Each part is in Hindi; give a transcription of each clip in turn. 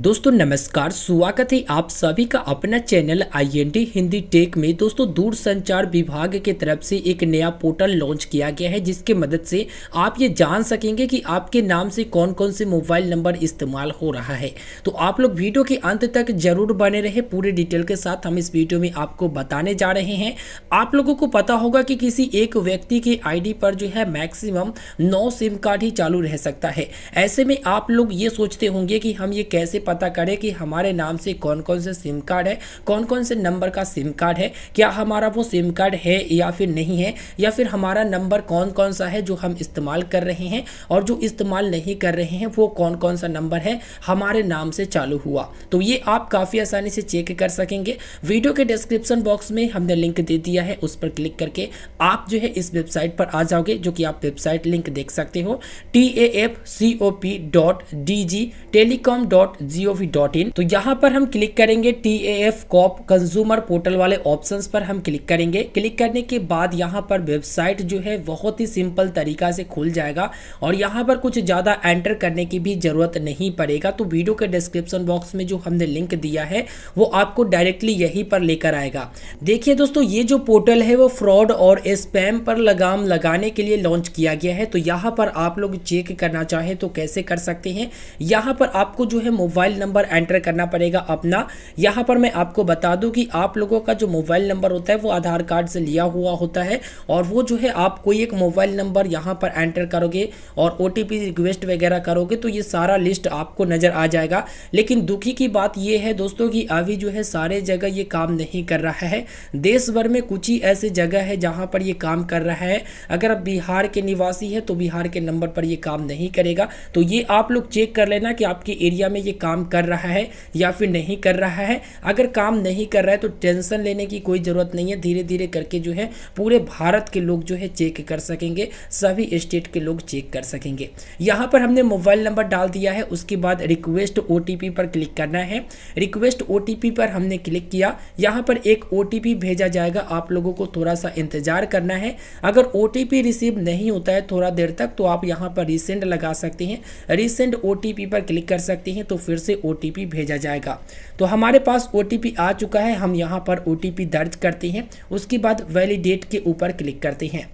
दोस्तों नमस्कार स्वागत है आप सभी का अपना चैनल आईएनडी हिंदी टेक में दोस्तों दूर संचार विभाग के तरफ से एक नया पोर्टल लॉन्च किया गया है जिसके मदद से आप ये जान सकेंगे कि आपके नाम से कौन कौन से मोबाइल नंबर इस्तेमाल हो रहा है तो आप लोग वीडियो के अंत तक जरूर बने रहे पूरे डिटेल के साथ हम इस वीडियो में आपको बताने जा रहे हैं आप लोगों को पता होगा कि किसी एक व्यक्ति के आई पर जो है मैक्सिमम नौ सिम कार्ड ही चालू रह सकता है ऐसे में आप लोग ये सोचते होंगे कि हम ये कैसे पता करें कि हमारे नाम से कौन कौन से सिम कार्ड है कौन कौन से नंबर का सिम कार्ड है क्या हमारा वो सिम कार्ड है या फिर नहीं है या फिर हमारा नंबर कौन कौन सा है जो हम इस्तेमाल कर रहे हैं और जो इस्तेमाल नहीं कर रहे हैं वो कौन कौन सा नंबर है हमारे नाम से चालू हुआ तो ये आप काफ़ी आसानी से चेक कर सकेंगे वीडियो के डिस्क्रिप्शन बॉक्स में हमने लिंक दे दिया है उस पर क्लिक करके आप जो है इस वेबसाइट पर आ जाओगे जो कि आप वेबसाइट लिंक देख सकते हो T A F C O P dot D G telecom dot G G dot in तो यहाँ पर हम क्लिक करेंगे T A F cop consumer portal वाले ऑप्शन पर हम क्लिक करेंगे क्लिक करने के बाद यहाँ पर वेबसाइट जो है बहुत ही सिंपल तरीका से खुल जाएगा और यहाँ पर कुछ ज़्यादा एंटर करने की भी ज़रूरत नहीं पड़ेगा तो वीडियो के डिस्क्रिप्शन बॉक्स में जो हमने लिंक दिया है वो आपको डायरेक्टली यही पर लेकर आएगा देखिए दोस्तों ये जो पोर्टल है वो फ्रॉड और स्पैम पर लगाम लगाने के लिए लॉन्च किया गया है तो यहाँ पर आप लोग चेक करना चाहे तो कैसे कर सकते हैं यहाँ पर आपको जो है मोबाइल मोबाइल नंबर एंटर करना पड़ेगा अपना यहाँ पर मैं आपको बता दूँ कि आप लोगों का जो मोबाइल नंबर होता है वो आधार कार्ड से लिया हुआ होता है और वो जो है आप कोई एक मोबाइल नंबर यहाँ पर एंटर करोगे और ओ रिक्वेस्ट वगैरह करोगे तो ये सारा लिस्ट आपको नज़र आ जाएगा लेकिन दुखी की बात ये है दोस्तों कि अभी जो है सारे जगह ये काम नहीं कर रहा है देश भर में कुछ ही ऐसे जगह है जहाँ पर ये काम कर रहा है अगर आप बिहार के निवासी है तो बिहार के नंबर पर ये काम नहीं करेगा तो ये आप लोग चेक कर लेना कि आपके एरिया में ये काम काम कर रहा है या फिर नहीं कर रहा है अगर काम नहीं कर रहा है तो टेंशन लेने की कोई ज़रूरत नहीं है धीरे धीरे करके जो है पूरे भारत के लोग जो है चेक कर सकेंगे सभी स्टेट के लोग चेक कर सकेंगे यहाँ पर हमने मोबाइल नंबर डाल दिया है उसके बाद रिक्वेस्ट ओ पर क्लिक करना है रिक्वेस्ट ओ पर हमने क्लिक किया यहाँ पर एक ओ भेजा जाएगा आप लोगों को थोड़ा सा इंतज़ार करना है अगर ओ रिसीव नहीं होता है थोड़ा देर तक तो आप यहाँ पर रिसेंट लगा सकते हैं रिसेंट ओ पर क्लिक कर सकते हैं तो फिर से ओ भेजा जाएगा तो हमारे पास ओ आ चुका है हम यहाँ पर ओ दर्ज करते हैं उसके बाद वैलिडेट के ऊपर क्लिक करते हैं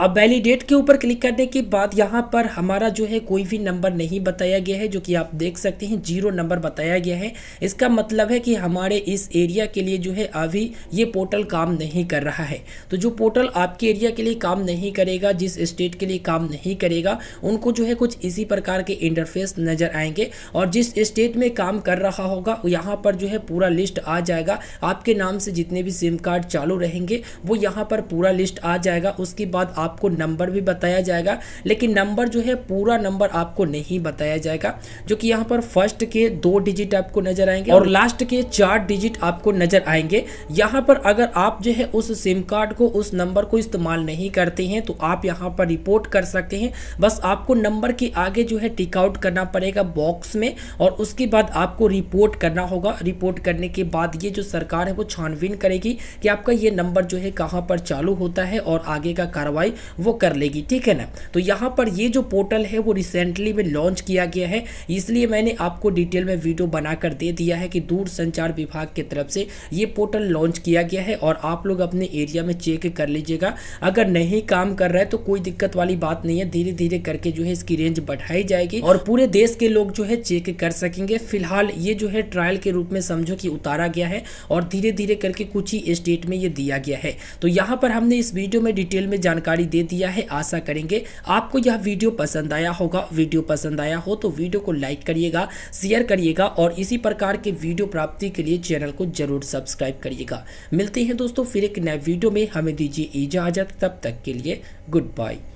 अब वैलिडेट के ऊपर क्लिक करने के बाद यहाँ पर हमारा जो है कोई भी नंबर नहीं बताया गया है जो कि आप देख सकते हैं जीरो नंबर बताया गया है इसका मतलब है कि हमारे इस एरिया के लिए जो है अभी ये पोर्टल काम नहीं कर रहा है तो जो पोर्टल आपके एरिया के लिए काम नहीं करेगा जिस स्टेट के लिए काम नहीं करेगा उनको जो है कुछ इसी प्रकार के इंटरफेस नज़र आएंगे और जिस स्टेट में काम कर रहा होगा यहाँ पर जो है पूरा लिस्ट आ जाएगा आपके नाम से जितने भी सिम कार्ड चालू रहेंगे वो यहाँ पर पूरा लिस्ट आ जाएगा उसके बाद आपको नंबर भी बताया जाएगा लेकिन नंबर जो है पूरा नंबर आपको नहीं बताया जाएगा जो कि यहाँ पर फर्स्ट के दो डिजिट आपको नजर आएंगे और लास्ट के चार डिजिट आपको नजर आएंगे यहाँ पर अगर आप जो है उस सिम कार्ड को उस नंबर को इस्तेमाल नहीं करते हैं तो आप यहाँ पर रिपोर्ट कर सकते हैं बस आपको नंबर के आगे जो है टिकआउट करना पड़ेगा बॉक्स में और उसके बाद आपको रिपोर्ट करना होगा रिपोर्ट करने के बाद ये जो सरकार है वो छानबीन करेगी कि आपका ये नंबर जो है कहाँ पर चालू होता है और आगे का कार्रवाई वो कर लेगी ठीक है ना तो यहाँ पर ये जो पोर्टल है वो रिसेंटली में लॉन्च किया गया है इसलिए मैंने आपको डिटेल में वीडियो बनाकर दे दिया है कि दूर संचार विभाग की तरफ से ये पोर्टल लॉन्च किया गया है और आप लोग अपने एरिया में चेक कर लीजिएगा अगर नहीं काम कर रहा है तो कोई दिक्कत वाली बात नहीं है धीरे धीरे करके जो है इसकी रेंज बढ़ाई जाएगी और पूरे देश के लोग जो है चेक कर सकेंगे फिलहाल ये जो है ट्रायल के रूप में समझो कि उतारा गया है और धीरे धीरे करके कुछ ही स्टेट में ये दिया गया है तो यहाँ पर हमने इस वीडियो में डिटेल में जानकारी जानकारी दे दिया है आशा करेंगे आपको यह वीडियो पसंद आया होगा वीडियो पसंद आया हो तो वीडियो को लाइक करिएगा शेयर करिएगा और इसी प्रकार के वीडियो प्राप्ति के लिए चैनल को जरूर सब्सक्राइब करिएगा मिलते हैं दोस्तों फिर एक नए वीडियो में हमें दीजिए इजाज़त तब तक के लिए गुड बाय